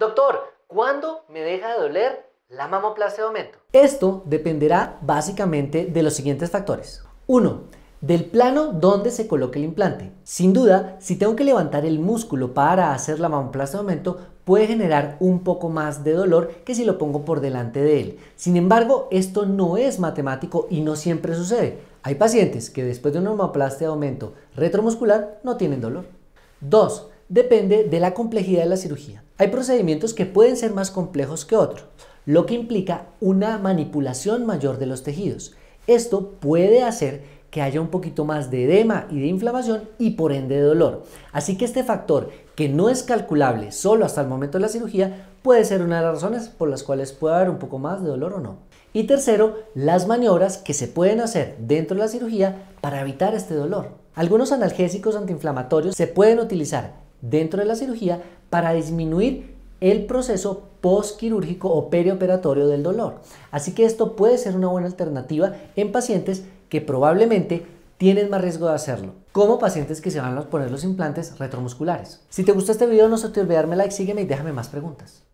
Doctor, ¿cuándo me deja de doler la mamoplastia de aumento? Esto dependerá básicamente de los siguientes factores. 1. Del plano donde se coloque el implante. Sin duda, si tengo que levantar el músculo para hacer la mamoplastia de aumento, puede generar un poco más de dolor que si lo pongo por delante de él. Sin embargo, esto no es matemático y no siempre sucede. Hay pacientes que después de una mamoplastia de aumento retromuscular no tienen dolor. 2 depende de la complejidad de la cirugía. Hay procedimientos que pueden ser más complejos que otros, lo que implica una manipulación mayor de los tejidos. Esto puede hacer que haya un poquito más de edema y de inflamación y por ende de dolor. Así que este factor que no es calculable solo hasta el momento de la cirugía puede ser una de las razones por las cuales puede haber un poco más de dolor o no. Y tercero, las maniobras que se pueden hacer dentro de la cirugía para evitar este dolor. Algunos analgésicos antiinflamatorios se pueden utilizar dentro de la cirugía para disminuir el proceso postquirúrgico o perioperatorio del dolor. Así que esto puede ser una buena alternativa en pacientes que probablemente tienen más riesgo de hacerlo, como pacientes que se van a poner los implantes retromusculares. Si te gusta este video no se te olvide darme like, sígueme y déjame más preguntas.